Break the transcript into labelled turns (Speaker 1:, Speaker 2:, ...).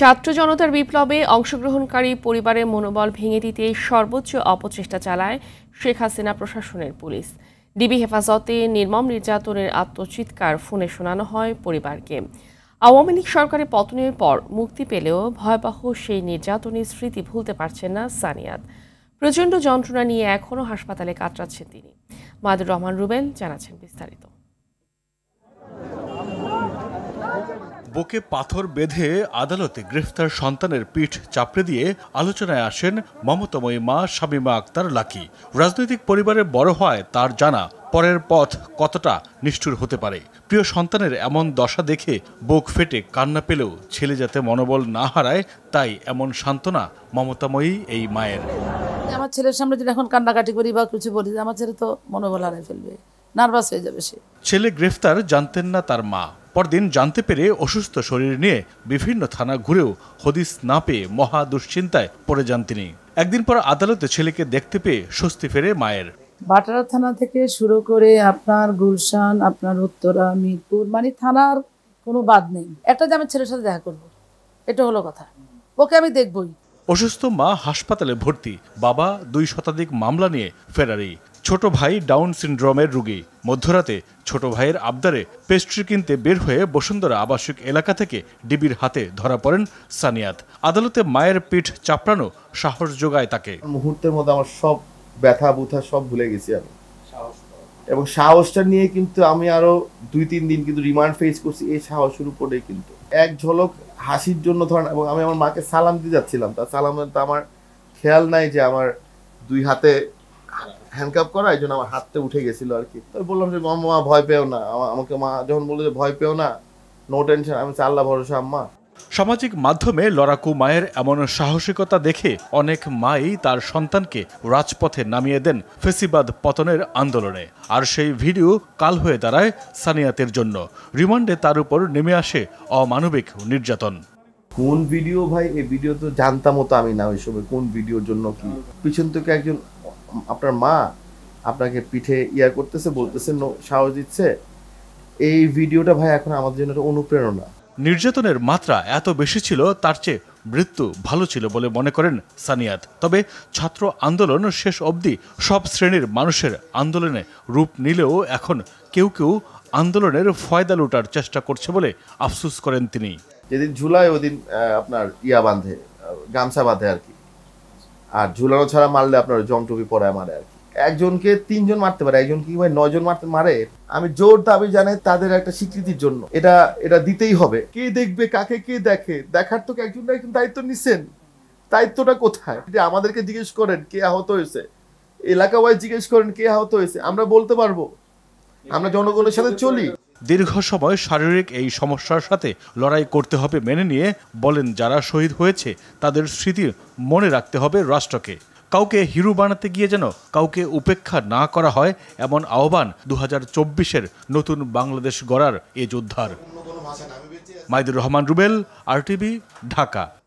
Speaker 1: ছাত্র জনতার বিপ্লবে অংশগ্রহণকারী পরিবারের মনোবল ভেঙে দিতে সর্বোচ্চ অপচেষ্টা চালায় শেখ হাসিনা প্রশাসনের পুলিশ ডিবি হেফাজতে নির্মম নির্যাতনের আত্মচিৎকার ফোনে শোনানো হয় পরিবারকে আওয়ামী লীগ সরকারের পতনের পর মুক্তি পেলেও ভয়াবহ সেই নির্যাতনের স্মৃতি ভুলতে পারছেন না সানিয়াত প্রচণ্ড যন্ত্রণা নিয়ে এখনও হাসপাতালে কাটরাচ্ছেন তিনি মাদুর রহমান রুবেল জানাচ্ছেন বিস্তারিত
Speaker 2: বুকে পাথর বেঁধে আদালতে গ্রেফতার সন্তানের পিঠ চাপড়ে দিয়ে আলোচনায় আসেন মমতাময়ী মা শামিমা আক্তার লাকি রাজনৈতিক পরিবারের বড় হয় তার জানা পরের পথ কতটা নিষ্ঠুর হতে পারে প্রিয় সন্তানের এমন দশা দেখে বুক ফেটে কান্না পেলেও ছেলে যাতে মনোবল না হারায় তাই এমন সান্ত্বনা মমতাময়ী এই মায়ের
Speaker 1: আমার ছেলের সামনে যদি এখন কান্নাকাটি করি বা কিছু বলি আমার ছেলে তো মনোবল হারায় ফেলবে নার্ভাস হয়ে যাবে সে
Speaker 2: ছেলে গ্রেফতার জানতেন না তার মা পরদিন জানতে পেরে অসুস্থ শরীর নিয়ে বিভিন্ন থানা ঘুরেও হদিস না পেয়ে মহা দুশ্চিন্তায় পড়ে যান তিনি একদিন পর আদালতে ছেলেকে দেখতে পেয়ে স্বস্তি ফেরে মায়ের
Speaker 1: বাটারা থানা থেকে শুরু করে আপনার গুলশান আপনার উত্তরা মিরপুর মানে থানার কোনো বাদ নেই একটা যে আমি ছেলের সাথে দেখা করবো এটা হলো কথা ওকে আমি দেখবই
Speaker 2: অসুস্থ মা হাসপাতালে ভর্তি বাবা দুই শতাধিক মামলা নিয়ে ফেরারি ছোট ভাই ডাউন সিন্ড্রোমের রুগী মধ্যরাতে ছোট ভাইয়ের আবদারে পেস্ট্রি কিনতে বের হয়ে বসুন্ধরা আবাসিক এলাকা থেকে ডিবির হাতে ধরা পড়েন সানিয়াত আদালতে মায়ের পিঠ চাপড়ানো সাহস যোগায় তাকে
Speaker 3: মুহূর্তের মধ্যে আমার সব ব্যথা বুথা সব ভুলে গেছি আমি এবং সাহসটা নিয়ে কিন্তু আমি আরো দুই তিন দিন কিন্তু রিমান্ড ফেস করছি এই সাহসের উপরে কিন্তু এক ঝলক হাসির জন্য ধরেন এবং আমি আমার মাকে সালাম দিয়ে যাচ্ছিলাম তা সালাম তো আমার খেয়াল নাই যে আমার দুই হাতে হ্যান্ডকাপ করা এই জন্য আমার হাততে উঠে গেছিল আর কি তো বললাম যে মা মা ভয় পেও না আমাকে মা যখন বললো যে ভয় পেও না নো টেনশন আমি চাল্লা ভরসা আম্মা
Speaker 2: সামাজিক মাধ্যমে লড়াকু মায়ের এমন সাহসিকতা দেখে অনেক মাই তার সন্তানকে রাজপথে নামিয়ে দেন ফেসিবাদ পতনের আন্দোলনে আর সেই ভিডিও কাল হয়ে দাঁড়ায় সানিয়াতের জন্য রিমান্ডে তার উপর নেমে আসে অমানবিক নির্যাতন কোন
Speaker 3: ভিডিও ভাই এই ভিডিও তো জানতামও তো আমি না ওই সময় কোন ভিডিওর জন্য কি পিছন থেকে একজন আপনার মা আপনাকে পিঠে ইয়া করতেছে বলতেছে সাহস দিচ্ছে এই ভিডিওটা ভাই এখন আমাদের জন্য একটা অনুপ্রেরণা
Speaker 2: নির্যাতনের মাত্রা এত বেশি ছিল তার চেয়ে মৃত্যু ভালো ছিল বলে মনে করেন সানিয়াত তবে ছাত্র আন্দোলন শেষ অবধি সব শ্রেণীর মানুষের আন্দোলনে রূপ নিলেও এখন কেউ কেউ আন্দোলনের ফয়দা লুটার চেষ্টা করছে বলে আফসুস করেন তিনি
Speaker 3: যেদিন ঝুলায় ওদিন আপনার ইয়া বাঁধে গামছা বাঁধে আর কি আর ঝুলানো ছাড়া মারলে আপনার টুপি পরে মারে আর কি একজনকে তিনজন মারতে পারে একজন কি ভাই নয়জন মারতে মারে আমি জোর দাবি জানাই তাদের একটা স্বীকৃতির জন্য এটা এটা দিতেই হবে কে দেখবে কাকে কে দেখে দেখার তো একজন একজন দায়িত্ব নিছেন দায়িত্বটা কোথায় যে আমাদেরকে জিজ্ঞেস করেন কে আহত হয়েছে এলাকা ওয়াইজ জিজ্ঞেস করেন কে আহত হয়েছে আমরা বলতে পারবো আমরা জনগণের সাথে চলি
Speaker 2: দীর্ঘ সময় শারীরিক এই সমস্যার সাথে লড়াই করতে হবে মেনে নিয়ে বলেন যারা শহীদ হয়েছে তাদের স্মৃতি মনে রাখতে হবে রাষ্ট্রকে কাউকে হিরো বানাতে গিয়ে যেন কাউকে উপেক্ষা না করা হয় এমন আহ্বান দু হাজার নতুন বাংলাদেশ গড়ার এ যোদ্ধার মাইদুর রহমান রুবেল আরটিভি ঢাকা